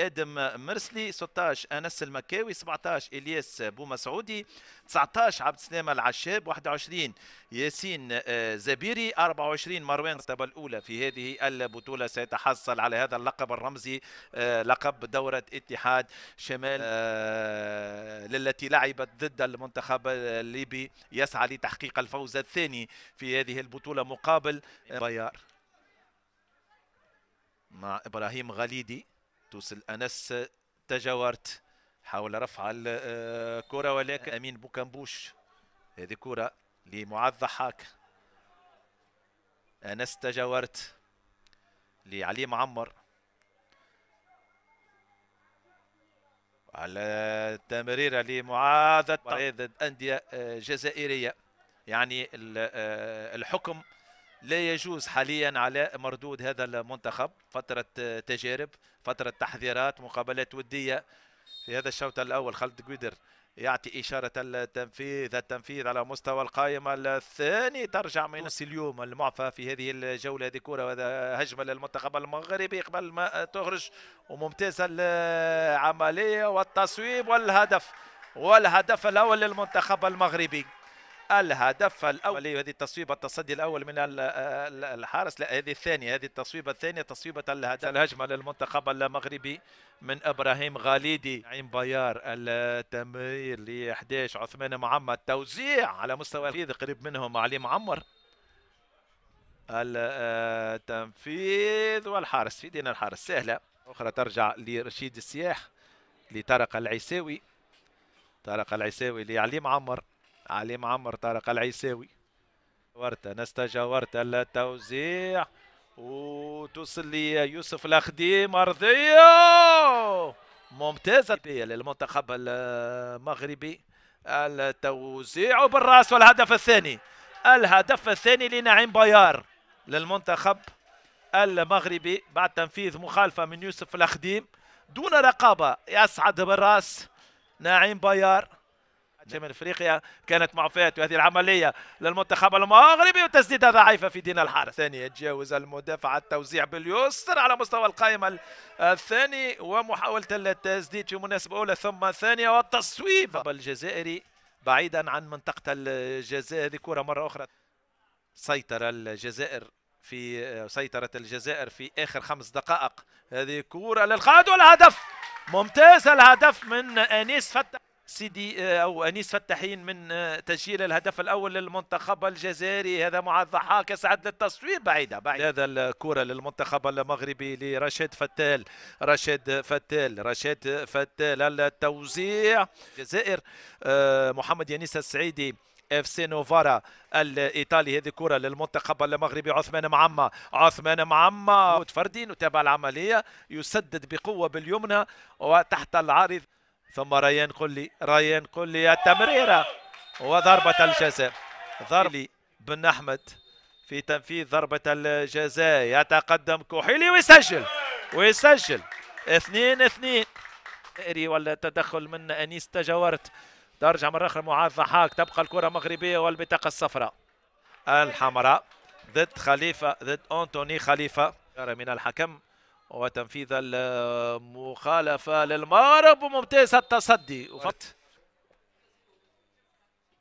ادم مرسلي 16 انس المكاوي 17 الياس بو مسعودي 19 عبد السلام العشاب 21 ياسين آه، زبيري 24 مروان المرتبه الاولى في هذه البطوله سيتحصل على هذا اللقب الرمزي آه، لقب دوره اتحاد شمال التي آه، لعبت ضد المنتخب الليبي يسعى لتحقيق الفوز الثاني في هذه البطوله مقابل بيار مع ابراهيم غليدي توصل انس تجاورت حاول رفع الكره آه، ولكن امين بوكامبوش هذه كره لمعاذ ضحاك انس تجاورت لعلي معمر على التمريرة لمعاذ ضد أندية آه، جزائرية يعني آه، الحكم لا يجوز حاليا على مردود هذا المنتخب فترة تجارب فترة تحذيرات مقابلات ودية في هذا الشوط الأول خالد قويدر يعطي إشارة التنفيذ التنفيذ على مستوى القائمة الثاني ترجع من اليوم المعفى في هذه الجولة هذه كرة وهذا هجمة للمنتخب المغربي قبل ما تخرج وممتازة العملية والتصويب والهدف والهدف الأول للمنتخب المغربي الهدف الاول هذه التصويبه التصدي الاول من الحارس لا هذه الثانيه هذه التصويبه الثانيه تصويبه الهدف الهجمه للمنتخب المغربي من ابراهيم غاليدي عين بيار التمرير ل 11 عثمان معمد توزيع على مستوى الفيد قريب منهم علي معمر التنفيذ آه، والحارس في دين الحارس سهله اخرى ترجع لرشيد السياح لطارق العيساوي طارق العيساوي لعلي معمر علي معمر طارق العيساوي ورتا نستجا ورتا للتوزيع وتوصل ليوسف لي الخديم ارضيه ممتازه للمنتخب المغربي التوزيع بالراس والهدف الثاني الهدف الثاني لنعيم بيار للمنتخب المغربي بعد تنفيذ مخالفه من يوسف الخديم دون رقابه يسعد بالراس نعيم بيار شمال افريقيا كانت معفاه هذه العمليه للمنتخب المغربي وتسديده ضعيفه في دين الحارس ثاني يتجاوز المدافع التوزيع باليسر على مستوى القائمه الثاني ومحاوله التسديد في مناسبه اولى ثم ثانيه والتصويب الجزائري بعيدا عن منطقه الجزاء هذه كره مره اخرى سيطر الجزائر في سيطرة الجزائر في آخر خمس دقائق هذه كورة للقائد والهدف ممتاز الهدف من أنيس فتح سيدي آه، او انيس فتحين من آه، تسجيل الهدف الاول للمنتخب الجزائري هذا مع الضحاك سعد للتصوير بعيده بعيده هذا الكره للمنتخب المغربي لرشيد فتال رشيد فتال رشيد فتال التوزيع الجزائر آه، محمد يانيس السعيدي اف سي نوفارا الايطالي هذه كره للمنتخب المغربي عثمان معمه عثمان معمه فردي نتابع العمليه يسدد بقوه باليمنى وتحت العارض ثم ريان قلي ريان قلي التمريرة وضربة الجزاء ضرب بن أحمد في تنفيذ ضربة الجزاء يتقدم كوحيلي ويسجل ويسجل اثنين اثنين ولا تدخل من أنيس تجاورت ترجع مرة أخرى معاذ ضحاك تبقى الكرة مغربية والبطاقة الصفراء الحمراء ضد خليفة ضد أنتوني خليفة من الحكم وتنفيذ المخالفة للمغرب وممتاز التصدي وفت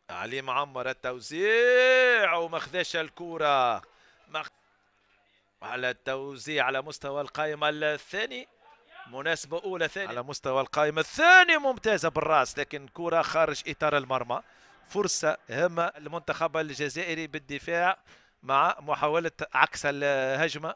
علي معمر التوزيع وما خذاش الكرة مخ... على التوزيع على مستوى القائمة الثاني مناسبة أولى ثانية على مستوى القائمة الثاني ممتازة بالراس لكن كرة خارج إطار المرمى فرصة هامة المنتخب الجزائري بالدفاع مع محاولة عكس الهجمة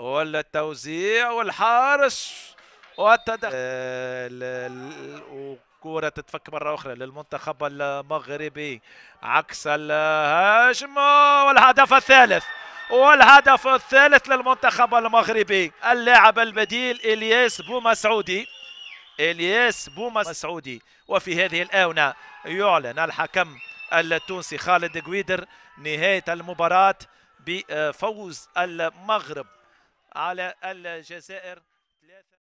ولا التوزيع والحارس والتدخل آه، كرة تتفك مرة أخرى للمنتخب المغربي عكس الهجمة والهدف الثالث والهدف الثالث للمنتخب المغربي اللاعب البديل إلياس بومسعودي إلياس بومسعودي وفي هذه الآونة يعلن الحكم التونسي خالد قويدر نهاية المباراة بفوز المغرب على الجزائر ثلاثة